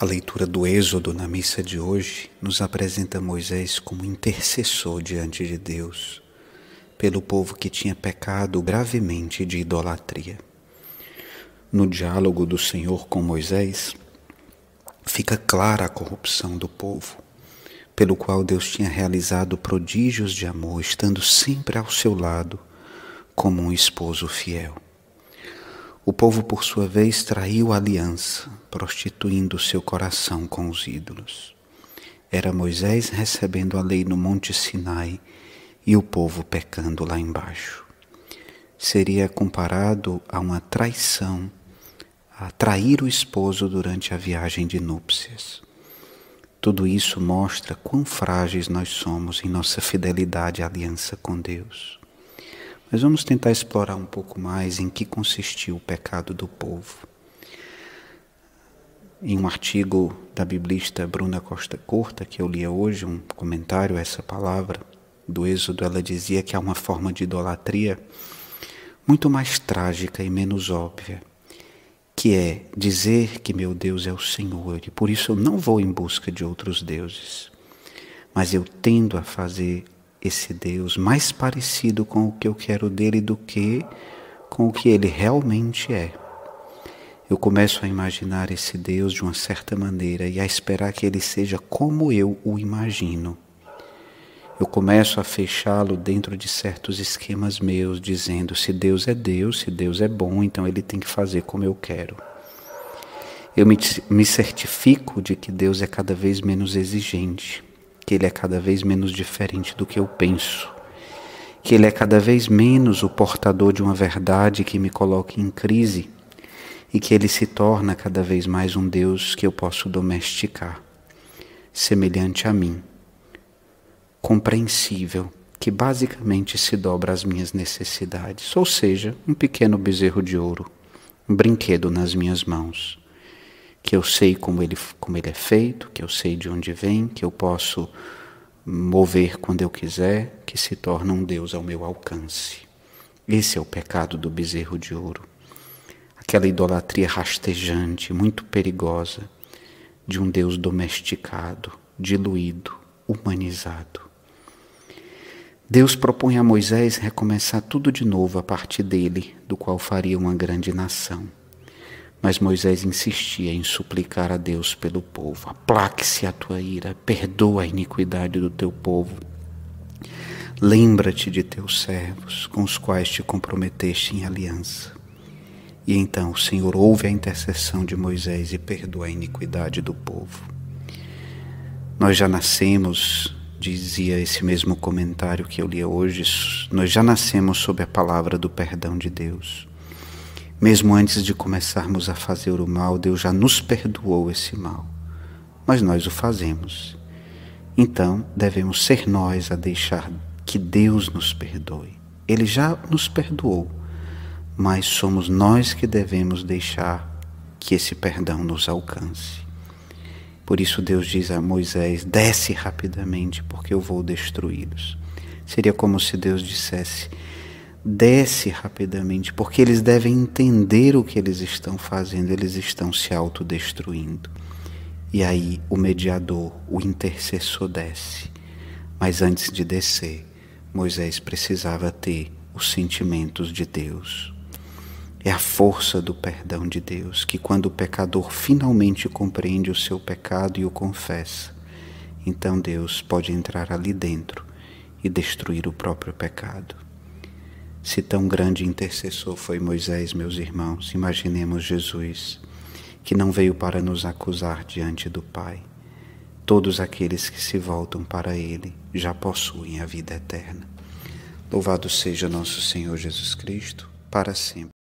A leitura do Êxodo na missa de hoje nos apresenta Moisés como intercessor diante de Deus pelo povo que tinha pecado gravemente de idolatria. No diálogo do Senhor com Moisés, fica clara a corrupção do povo, pelo qual Deus tinha realizado prodígios de amor, estando sempre ao seu lado como um esposo fiel. O povo, por sua vez, traiu a aliança, prostituindo seu coração com os ídolos. Era Moisés recebendo a lei no Monte Sinai e o povo pecando lá embaixo. Seria comparado a uma traição, a trair o esposo durante a viagem de núpcias. Tudo isso mostra quão frágeis nós somos em nossa fidelidade à aliança com Deus. Mas vamos tentar explorar um pouco mais em que consistiu o pecado do povo. Em um artigo da biblista Bruna Costa Corta, que eu lia hoje, um comentário a essa palavra do Êxodo, ela dizia que há uma forma de idolatria muito mais trágica e menos óbvia, que é dizer que meu Deus é o Senhor e por isso eu não vou em busca de outros deuses, mas eu tendo a fazer esse Deus mais parecido com o que eu quero dele do que com o que ele realmente é. Eu começo a imaginar esse Deus de uma certa maneira e a esperar que ele seja como eu o imagino. Eu começo a fechá-lo dentro de certos esquemas meus, dizendo: se Deus é Deus, se Deus é bom, então ele tem que fazer como eu quero. Eu me, me certifico de que Deus é cada vez menos exigente que ele é cada vez menos diferente do que eu penso, que ele é cada vez menos o portador de uma verdade que me coloque em crise e que ele se torna cada vez mais um Deus que eu posso domesticar, semelhante a mim, compreensível, que basicamente se dobra às minhas necessidades, ou seja, um pequeno bezerro de ouro, um brinquedo nas minhas mãos que eu sei como ele, como ele é feito, que eu sei de onde vem, que eu posso mover quando eu quiser, que se torna um Deus ao meu alcance. Esse é o pecado do bezerro de ouro. Aquela idolatria rastejante, muito perigosa, de um Deus domesticado, diluído, humanizado. Deus propõe a Moisés recomeçar tudo de novo a partir dele, do qual faria uma grande nação. Mas Moisés insistia em suplicar a Deus pelo povo: aplaque-se a tua ira, perdoa a iniquidade do teu povo. Lembra-te de teus servos, com os quais te comprometeste em aliança. E então o Senhor ouve a intercessão de Moisés e perdoa a iniquidade do povo. Nós já nascemos, dizia esse mesmo comentário que eu li hoje, nós já nascemos sob a palavra do perdão de Deus. Mesmo antes de começarmos a fazer o mal, Deus já nos perdoou esse mal, mas nós o fazemos. Então, devemos ser nós a deixar que Deus nos perdoe. Ele já nos perdoou, mas somos nós que devemos deixar que esse perdão nos alcance. Por isso Deus diz a Moisés: desce rapidamente, porque eu vou destruí-los. Seria como se Deus dissesse: desce rapidamente, porque eles devem entender o que eles estão fazendo, eles estão se autodestruindo. E aí o mediador, o intercessor desce. Mas antes de descer, Moisés precisava ter os sentimentos de Deus. É a força do perdão de Deus que, quando o pecador finalmente compreende o seu pecado e o confessa, então Deus pode entrar ali dentro e destruir o próprio pecado. Se tão grande intercessor foi Moisés, meus irmãos, imaginemos Jesus, que não veio para nos acusar diante do Pai. Todos aqueles que se voltam para Ele já possuem a vida eterna. Louvado seja nosso Senhor Jesus Cristo, para sempre.